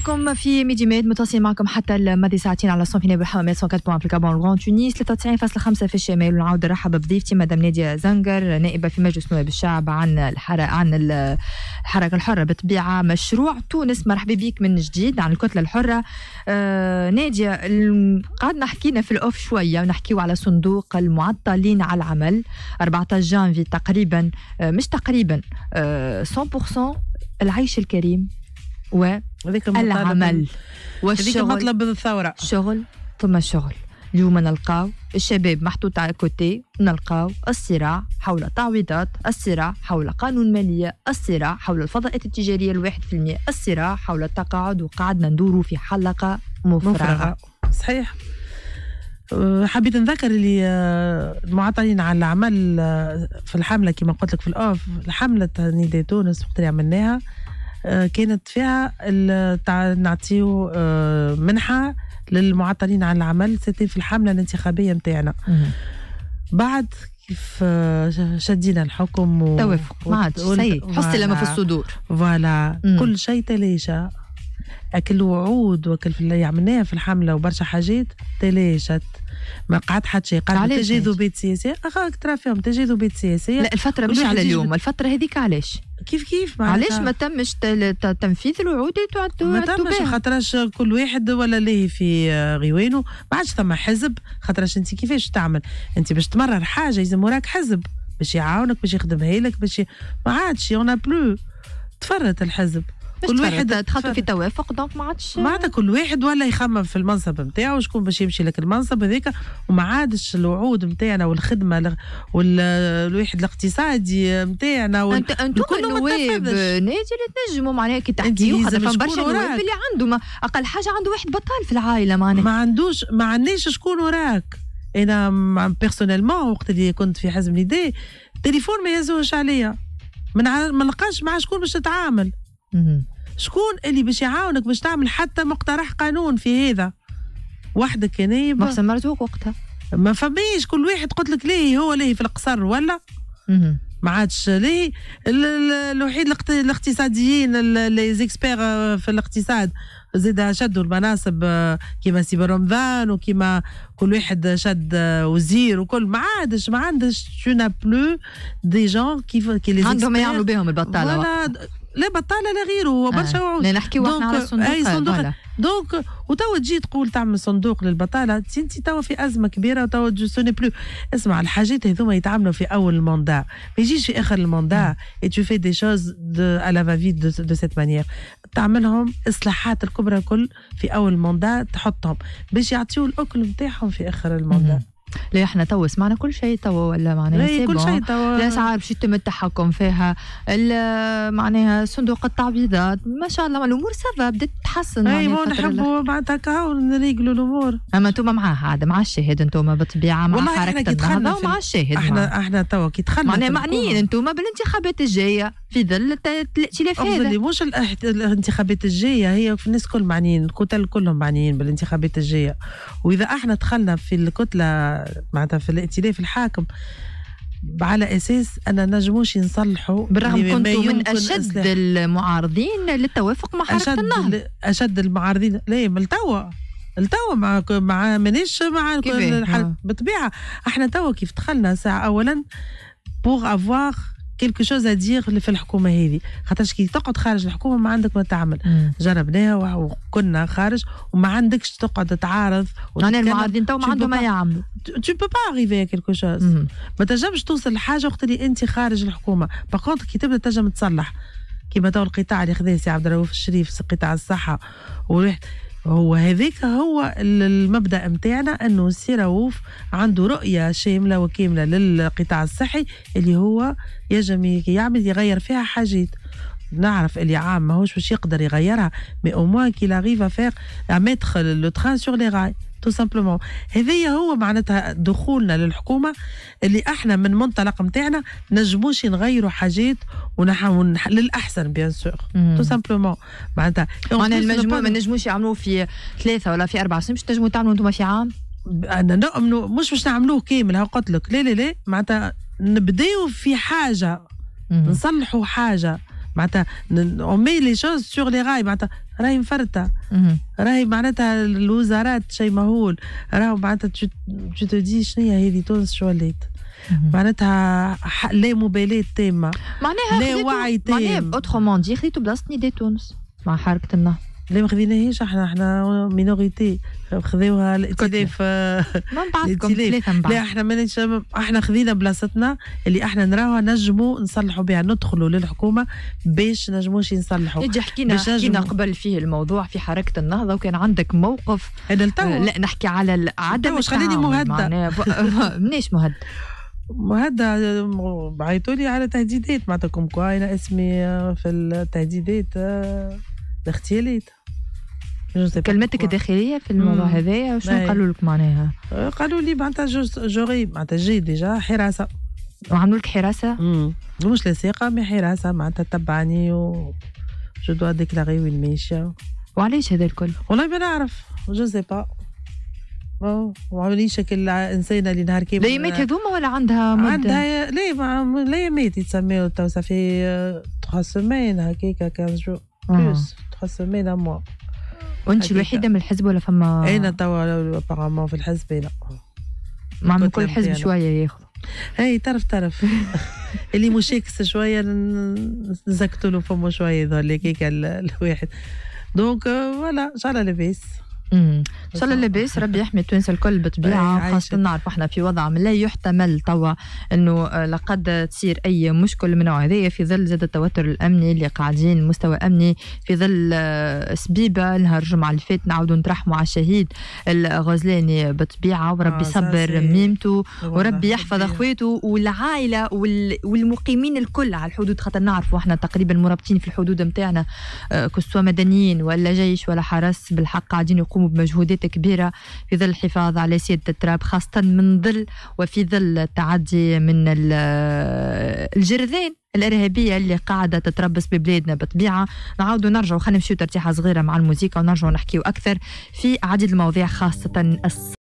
بكم في ميدي ميد متواصلين معكم حتى الماضي ساعتين على بحوامة سوكات بوان في الكابون الغون تونس 93.5 في الشمال ونعاود نرحب بضيفتي مدام نادية زنجر نائبة في مجلس نواب الشعب عن الحركة عن الحركة الحرة بالطبيعة مشروع تونس مرحبا بك من جديد عن الكتلة الحرة آه، نادية قعدنا حكينا في الأوف شوية ونحكيو على صندوق المعطلين على العمل 14 جانفي تقريبا آه، مش تقريبا 100% آه، العيش الكريم و العمل والشغل مطلب الثورة شغل ثم شغل اليوم نلقاو الشباب محطوط على كوتي نلقاو الصراع حول تعويضات الصراع حول قانون مالية الصراع حول الفضاءات التجارية الواحد في المئة الصراع حول التقاعد وقعدنا ندوروا في حلقة مفرغة, مفرغة. صحيح أه، حبيت نذكر اللي أه، المعطلين على العمل أه، في الحملة كما قلت لك في الأوف الحملة نيدي تونس وقت اللي عملناها آه، كانت فيها نعطيو آه، منحه للمعطلين عن العمل سيتي في الحمله الانتخابيه نتاعنا بعد كيف آه، شدينا الحكم و... توافق ما عادش سيء حس لما في الصدور فوالا كل شيء تلاشى اكل وعود وكل اللي عملناها في الحمله وبرشا حاجات تلاشت ما قعد حد شيء تجيذوا تجاذبات سياسيه اخاك ترى فيهم تجاذبات سياسيه لا الفتره مش على اليوم الفتره هذيك علاش كيف كيف علاش ما تمش تنفيذ الوعود تعدوا ما تمش خاطرش كل واحد ولا ليه في غيوانه ما عادش ثم حزب خاطرش انت كيفاش تعمل انت باش تمرر حاجه يلزم وراك حزب باش يعاونك باش يخدمها لك باش ي... ما عادش اون بلو تفرط الحزب كل واحد دخلتوا في توافق دونك ما عادش معناتها كل واحد ولا يخمم في المنصب نتاعو شكون باش يمشي لك المنصب هذاك وما عادش الوعود نتاعنا والخدمه والواحد الاقتصادي نتاعنا وال... كل النواب نادي اللي تنجموا معناها كي تحكيو خاطر فما برشا نواب اللي عنده ما اقل حاجه عنده واحد بطال في العائله معناها ما عندوش ما عندناش شكون وراك انا بيرسونيلمون وقت اللي كنت في حزم ليدي التليفون ما يهزوش عليا ما نلقاش مع شكون باش نتعامل شكون اللي باش يعاونك باش تعمل حتى مقترح قانون في هذا وحدك يا نايب ما ثمرتوك وقتها ما فماش كل واحد قلت لك ليه هو ليه في القصر ولا ما عادش ليه الوحيد الاقتصاديين لي زيكسبير آه، في الاقتصاد زاد شدوا المناصب آه، كيما سي رمضان وكيما كل واحد شد آه، وزير وكل ما عادش ما عندش تو بلو دي جون كيف كي عندهم عندهم يعملوا بهم البطاله لا بطالة لا غيره هو برشا آه. وعود لا نحكي واحنا على الصندوق أي آه، صندوق دونك وتوا تجي تقول تعمل صندوق للبطالة انت توا في أزمة كبيرة وتوا سوني بلو اسمع الحاجات هذوما يتعملوا في أول الموندا ما يجيش في آخر الموندا اي تو في دي شوز على فيت دو سيت مانيير تعملهم إصلاحات الكبرى الكل في أول الموندا تحطهم باش يعطيو الأكل نتاعهم في آخر الموندا لا احنا تو سمعنا كل شيء تو ولا معناها كل شيء تو الاسعار باش يتم التحكم فيها معناها صندوق التعويضات ما شاء الله الامور سافا بدات تتحسن اي نحبوا بعد هكا نريقلوا الامور اما انتم معاها عاد مع الشاهد انتم بالطبيعه مع حركه النهضه ومع الشاهد احنا معها. احنا تو كي دخلنا معناها معنيين انتم بالانتخابات الجايه في ظل الائتلاف هذا اللي مش الانتخابات الجايه هي في الناس كل معنيين الكتل كلهم معنيين بالانتخابات الجايه واذا احنا دخلنا في الكتله معناتها في الائتلاف الحاكم على اساس ان نجموش نصلحوا بالرغم كنتوا من اشد أسلح. المعارضين للتوافق مع حركه النهضه اشد المعارضين لا من توا التوا مع مع مانيش مع آه. بالطبيعه احنا توا كيف دخلنا ساعه اولا بوغ افواغ كيلكو شوز ادير في الحكومه هذه خاطرش كي تقعد خارج الحكومه ما عندك ما تعمل جربناها وكنا خارج وما عندكش تقعد تعارض يعني المعارضين تو ما عندهم ما يعملوا تو با اريفي كيلكو شوز ما تنجمش توصل لحاجه وقت اللي انت خارج الحكومه باكونت كي تبدا تنجم تصلح كيما تو القطاع اللي خذاه سي عبد الرؤوف الشريف قطاع الصحه وريحت هو هذاك هو المبدا متاعنا انه السي رؤوف عنده رؤيه شامله وكامله للقطاع الصحي اللي هو يجم يعمل يغير فيها حاجات نعرف اللي عام ماهوش باش يقدر يغيرها مي او موان كي لاغيف افير ميتخ لو تران سور لي راي تو سامبلومون هذايا هو معناتها دخولنا للحكومه اللي احنا من منطلق نتاعنا نجموش نغيروا حاجات ونحاول للاحسن بيان سور تو سامبلومون معناتها معناتها المجموع ما نجموش يعملوه في ثلاثه ولا في اربع سنين باش تنجموا تعملوا انتم في عام انا نؤمنوا مش باش نعملوه كامل قلت لك لا لا لا معناتها نبداو في حاجه نصلحوا حاجه معناتها نعمي لي شوز سور لي راي معناتها راهي مفرطه راهي معناتها الوزارات شيء مهول راهو معناتها تو تو دي شنو هي هذه تونس شو وليت معناتها لا مبالاه تامه معناها لا وعي تام معناها اوترومون دي خذيتو بلاصتني دي تونس مع حركه النهضه اللي ما خذيناهاش احنا احنا مينوريتي خذوها الائتلاف ما نبعثكم ثلاثة نبعث لا احنا مانيش احنا خذينا بلاصتنا اللي احنا نراوها نجموا نصلحوا بها ندخلوا للحكومة باش نجموا شي نصلحوا اجي حكينا حكينا قبل فيه الموضوع في حركة النهضة وكان عندك موقف انا آه لا نحكي على عدم خليني مهدد منيش مهدد وهذا آه، بعيطوا لي على تهديدات معناتها كوا انا اسمي آه، في التهديدات آه. داخلية كلمتك الداخليه في الموضوع هذايا شنو نعم. قالوا لك معناها؟ أه، قالوا لي معناتها جوري معناتها جي ديجا حراسه وعملوا لك حراسه؟ امم مش لثقه مي حراسه معناتها تبعني و جو دوا ديكلاري وين ماشيه وعلاش هذا الكل؟ والله ما نعرف جو سي با وعملي شكل انسانه اللي نهار كيما الايامات هذوما ولا عندها مده؟ عندها لا الايامات يتسميو تو صافي 3 آه، سيمين هكاك 15 جو بلوس تخص سومين موا وانت الوحيده من الحزب ولا فما انا توا ابارامون في الحزب لا مع كل حزب شويه ياخذ هاي طرف طرف اللي مشاكس شويه نزكتوا له فمه شويه يظهر لك هيك الواحد دونك آه، فوالا ان شاء الله لاباس ان شاء الله لاباس ربي يحمي تونس الكل بطبيعه خاصه نعرف احنا في وضع لا يحتمل توا انه آه، لقد تصير اي مشكل من نوع هذايا في ظل زاد التوتر الامني اللي قاعدين مستوى امني في ظل آه، سبيبه نهار الجمعه اللي فات نعاودوا نترحموا على الشهيد الغزلاني بطبيعه وربي آه، يصبر ميمته وربي يحفظ اخواته والعائله والمقيمين الكل على الحدود خاطر نعرفوا احنا تقريبا مرابطين في الحدود نتاعنا كسوا مدنيين ولا جيش ولا حرس بالحق قاعدين يقوموا تقوم بمجهودات كبيرة في ظل الحفاظ على سيادة التراب خاصة من ظل وفي ظل التعدي من الجرذان الارهابيه اللي قاعده تتربص ببلادنا بطبيعة نعود نرجعوا خلينا نمشيو ترتيحه صغيره مع الموسيقى ونرجع نحكيو اكثر في عديد المواضيع خاصه الص...